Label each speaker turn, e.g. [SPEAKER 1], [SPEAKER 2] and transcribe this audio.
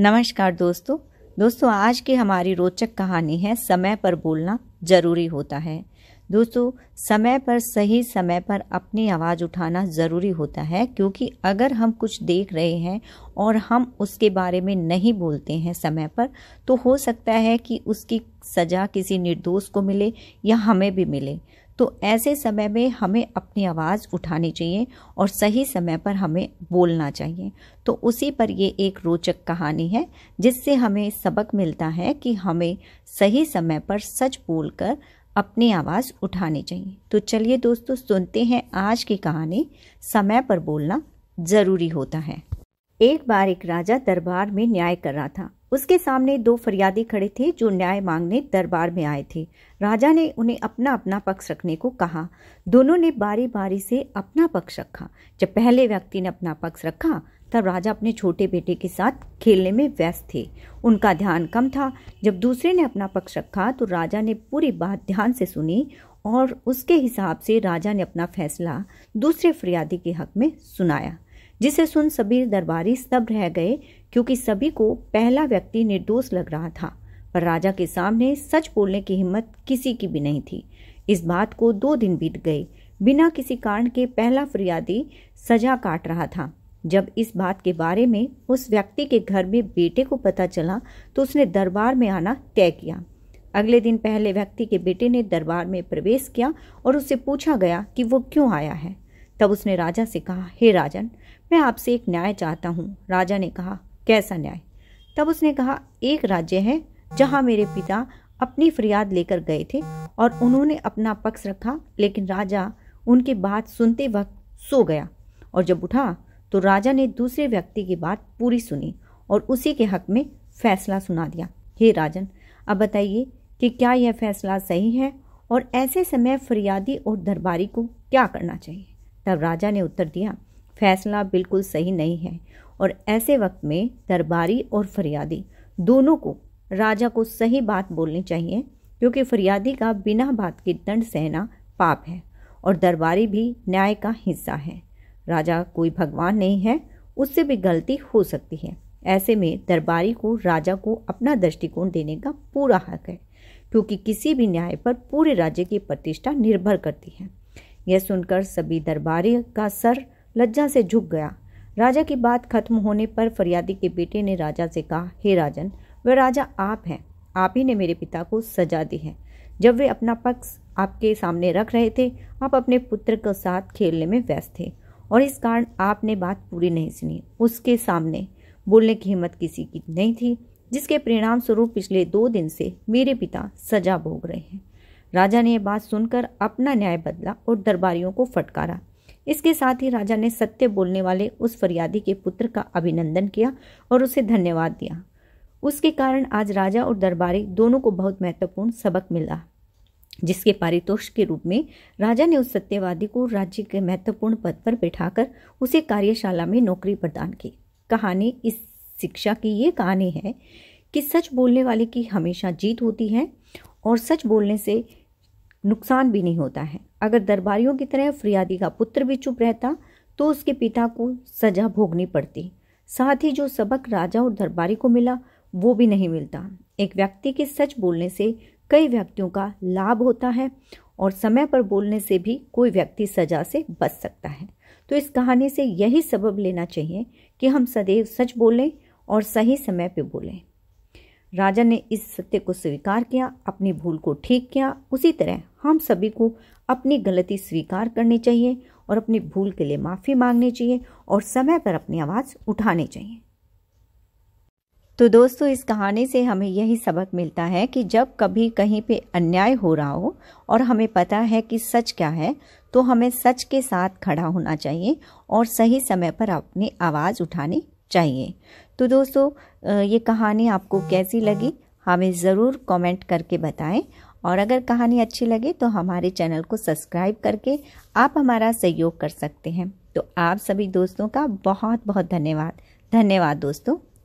[SPEAKER 1] नमस्कार दोस्तों दोस्तों आज की हमारी रोचक कहानी है समय पर बोलना ज़रूरी होता है दोस्तों समय पर सही समय पर अपनी आवाज़ उठाना ज़रूरी होता है क्योंकि अगर हम कुछ देख रहे हैं और हम उसके बारे में नहीं बोलते हैं समय पर तो हो सकता है कि उसकी सज़ा किसी निर्दोष को मिले या हमें भी मिले तो ऐसे समय में हमें अपनी आवाज़ उठानी चाहिए और सही समय पर हमें बोलना चाहिए तो उसी पर ये एक रोचक कहानी है जिससे हमें सबक मिलता है कि हमें सही समय पर सच बोलकर अपनी आवाज़ उठानी चाहिए तो चलिए दोस्तों सुनते हैं आज की कहानी समय पर बोलना ज़रूरी होता है एक बार एक राजा दरबार में न्याय कर रहा था उसके सामने दो फरियादी खड़े थे जो न्याय मांगने दरबार में आए थे राजा ने उन्हें अपना अपना पक्ष रखने को कहा दोनों ने बारी बारी से अपना पक्ष रखा जब पहले व्यक्ति ने अपना पक्ष रखा तब राजा अपने छोटे बेटे के साथ खेलने में व्यस्त थे उनका ध्यान कम था जब दूसरे ने अपना पक्ष रखा तो राजा ने पूरी बात ध्यान से सुनी और उसके हिसाब से राजा ने अपना फैसला दूसरे फरियादी के हक में सुनाया जिसे सुन सभी दरबारी स्तब्ध रह गए क्योंकि सभी को पहला व्यक्ति निर्दोष लग रहा था पर राजा के सामने सच बोलने की हिम्मत किसी की भी नहीं थी इस बात को दो दिन बीत गए बिना किसी कारण के पहला फरियादी सजा काट रहा था जब इस बात के बारे में उस व्यक्ति के घर में बेटे को पता चला तो उसने दरबार में आना तय किया अगले दिन पहले व्यक्ति के बेटे ने दरबार में प्रवेश किया और उससे पूछा गया कि वो क्यों आया है तब उसने राजा से कहा हे राजन मैं आपसे एक न्याय चाहता हूँ राजा ने कहा कैसा न्याय तब उसने कहा एक राज्य है जहाँ मेरे पिता अपनी फरियाद लेकर गए थे और उन्होंने अपना पक्ष रखा लेकिन राजा उनकी बात सुनते वक्त सो गया और जब उठा तो राजा ने दूसरे व्यक्ति की बात पूरी सुनी और उसी के हक में फैसला सुना दिया हे राजन अब बताइए कि क्या यह फैसला सही है और ऐसे समय फरियादी और दरबारी को क्या करना चाहिए तब राजा ने उत्तर दिया फैसला बिल्कुल सही नहीं है और ऐसे वक्त में दरबारी और फरियादी दोनों को राजा को सही बात बोलनी चाहिए क्योंकि फरियादी का बिना बात के दंड सहना पाप है और दरबारी भी न्याय का हिस्सा है राजा कोई भगवान नहीं है उससे भी गलती हो सकती है ऐसे में दरबारी को राजा को अपना दृष्टिकोण देने का पूरा हक है क्योंकि किसी भी न्याय पर पूरे राज्य की प्रतिष्ठा निर्भर करती है यह सुनकर सभी दरबारी का सर लज्जा से झुक गया राजा की बात खत्म होने पर फरियादी के बेटे ने राजा से कहा हे राजन वह राजा आप हैं आप ही ने मेरे पिता को सजा दी है जब वे अपना पक्ष आपके सामने रख रहे थे आप अपने पुत्र के साथ खेलने में व्यस्त थे और इस कारण आपने बात पूरी नहीं सुनी उसके सामने बोलने की हिम्मत किसी की नहीं थी जिसके परिणाम स्वरूप पिछले दो दिन से मेरे पिता सजा भोग रहे हैं राजा ने यह बात सुनकर अपना न्याय बदला और दरबारियों को फटकारा इसके साथ ही राजा ने सत्य बोलने वाले उस फरियादी के पुत्र का अभिनंदन किया और उसे धन्यवाद दिया उसके कारण आज राजा और दरबारी दोनों को बहुत महत्वपूर्ण सबक मिला जिसके पारितोष के रूप में राजा ने उस सत्यवादी को राज्य के महत्वपूर्ण पद पर बैठाकर उसे कार्यशाला में नौकरी प्रदान की कहानी इस शिक्षा की ये कहानी है कि सच बोलने वाले की हमेशा जीत होती है और सच बोलने से नुकसान भी नहीं होता है अगर दरबारियों की तरह फरियादी का पुत्र भी चुप रहता तो उसके पिता को सजा भोगनी पड़ती साथ ही जो सबक राजा और दरबारी को मिला वो भी नहीं मिलता एक व्यक्ति के सच बोलने से कई व्यक्तियों का लाभ होता है और समय पर बोलने से भी कोई व्यक्ति सजा से बच सकता है तो इस कहानी से यही सबब लेना चाहिए कि हम सदैव सच बोलें और सही समय पर बोलें राजा ने इस सत्य को स्वीकार किया अपनी भूल को ठीक किया उसी तरह हम सभी को अपनी गलती स्वीकार करनी चाहिए और अपनी भूल के लिए माफ़ी मांगनी चाहिए और समय पर अपनी आवाज़ उठानी चाहिए तो दोस्तों इस कहानी से हमें यही सबक मिलता है कि जब कभी कहीं पे अन्याय हो रहा हो और हमें पता है कि सच क्या है तो हमें सच के साथ खड़ा होना चाहिए और सही समय पर अपनी आवाज़ उठानी चाहिए तो दोस्तों ये कहानी आपको कैसी लगी हमें ज़रूर कमेंट करके बताएं और अगर कहानी अच्छी लगे तो हमारे चैनल को सब्सक्राइब करके आप हमारा सहयोग कर सकते हैं तो आप सभी दोस्तों का बहुत बहुत धन्यवाद धन्यवाद दोस्तों